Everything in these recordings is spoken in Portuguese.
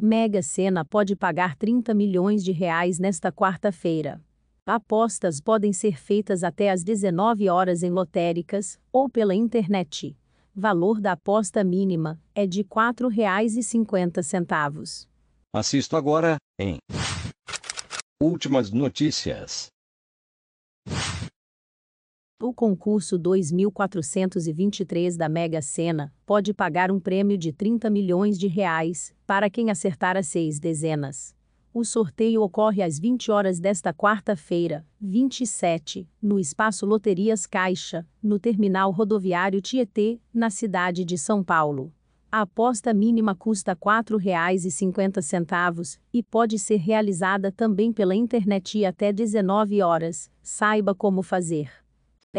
Mega Sena pode pagar 30 milhões de reais nesta quarta-feira. Apostas podem ser feitas até às 19 horas em lotéricas ou pela internet. Valor da aposta mínima é de R$ 4,50. Assisto agora em Últimas notícias. O concurso 2423 da Mega Sena pode pagar um prêmio de 30 milhões de reais para quem acertar as seis dezenas. O sorteio ocorre às 20 horas desta quarta-feira, 27, no Espaço Loterias Caixa, no Terminal Rodoviário Tietê, na cidade de São Paulo. A aposta mínima custa R$ 4,50 e pode ser realizada também pela internet e até 19 horas. Saiba como fazer.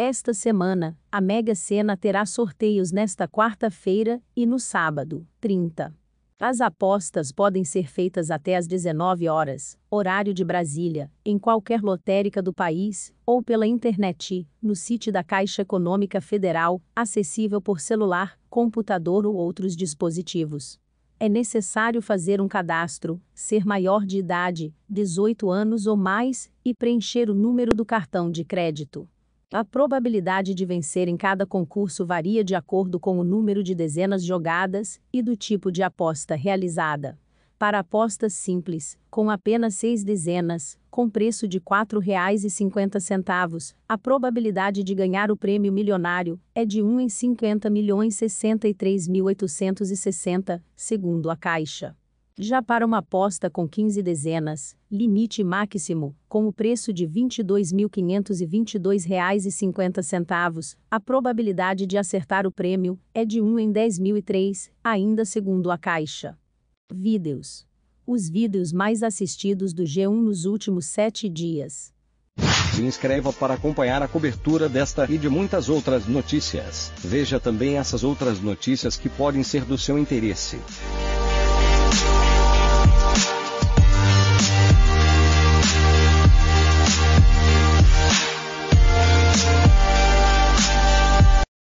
Esta semana, a Mega Sena terá sorteios nesta quarta-feira e no sábado, 30. As apostas podem ser feitas até às 19 horas, horário de Brasília, em qualquer lotérica do país, ou pela internet, no site da Caixa Econômica Federal, acessível por celular, computador ou outros dispositivos. É necessário fazer um cadastro, ser maior de idade, 18 anos ou mais, e preencher o número do cartão de crédito. A probabilidade de vencer em cada concurso varia de acordo com o número de dezenas jogadas e do tipo de aposta realizada. Para apostas simples, com apenas seis dezenas, com preço de R$ 4,50, a probabilidade de ganhar o prêmio milionário é de 1 em 50.063.860, segundo a Caixa. Já para uma aposta com 15 dezenas, limite máximo, com o preço de R$ 22.522,50, a probabilidade de acertar o prêmio é de 1 em 10.003, ainda segundo a Caixa. Vídeos. Os vídeos mais assistidos do G1 nos últimos sete dias. Se inscreva para acompanhar a cobertura desta e de muitas outras notícias. Veja também essas outras notícias que podem ser do seu interesse.